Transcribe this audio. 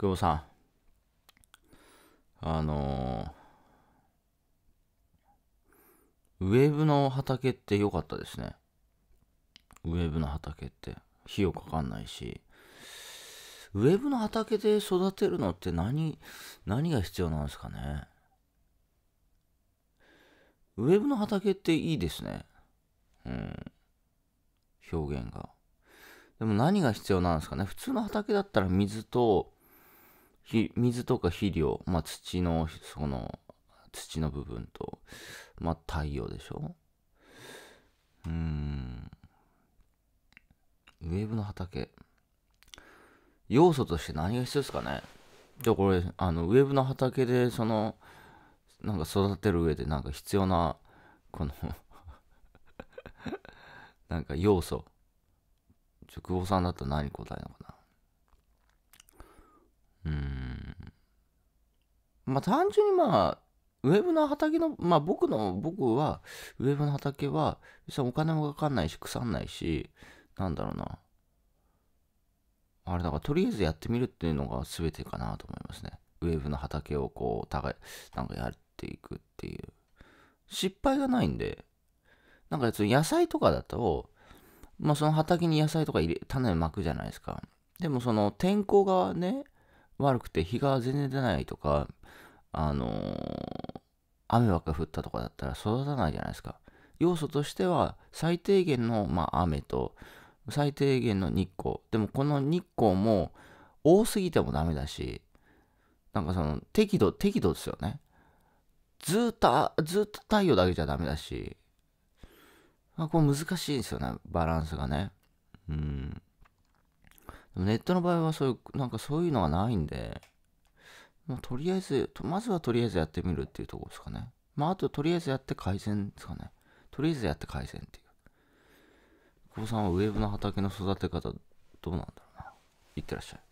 久保さん。あのー、ウェブの畑って良かったですね。ウェブの畑って。費用かかんないし。ウェブの畑で育てるのって何、何が必要なんですかね。ウェブの畑っていいですね。うん。表現が。でも何が必要なんですかね。普通の畑だったら水と、水とか肥料、まあ、土の、その、土の部分と、まあ、太陽でしょうん。ウェーブの畑。要素として何が必要ですかねじゃあこれ、あの、ウェーブの畑で、その、なんか育てる上で、なんか必要な、この なんか要素。ち久保さんだったら何答えのかなまあ単純にまあ、ウェブの畑の、まあ僕の、僕は、ウェブの畑は、お金もかかんないし、腐んないし、なんだろうな。あれだから、とりあえずやってみるっていうのが全てかなと思いますね。ウェブの畑をこう、互い、なんかやっていくっていう。失敗がないんで、なんか野菜とかだと、まあその畑に野菜とか入れ、種まくじゃないですか。でもその天候がね、悪くて日が全然出ないとか、あのー、雨ばっか降ったとかだったら育たないじゃないですか。要素としては最低限の、まあ、雨と最低限の日光。でもこの日光も多すぎてもダメだし、なんかその適度、適度ですよね。ずっと、ずっと太陽だけじゃダメだし、まあ、こう難しいですよね、バランスがね。うん。ネットの場合はそういう、なんかそういうのはないんで、まあ、とりあえずまずはとりあえずやってみるっていうとこですかね。まあ、あととりあえずやって改善ですかね。とりあえずやって改善っていう。久保さんはウェブの畑の育て方、どうなんだろうな。いってらっしゃい。